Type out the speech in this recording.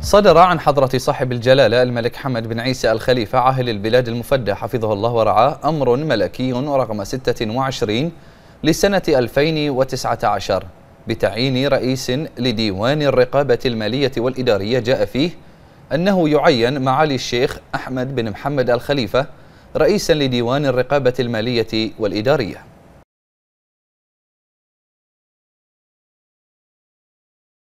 صدر عن حضرة صاحب الجلالة الملك حمد بن عيسى الخليفة عاهل البلاد المفدى حفظه الله ورعاه أمر ملكي رقم 26 لسنة 2019 بتعيين رئيس لديوان الرقابة المالية والإدارية جاء فيه أنه يعين معالي الشيخ أحمد بن محمد الخليفة رئيسا لديوان الرقابة المالية والإدارية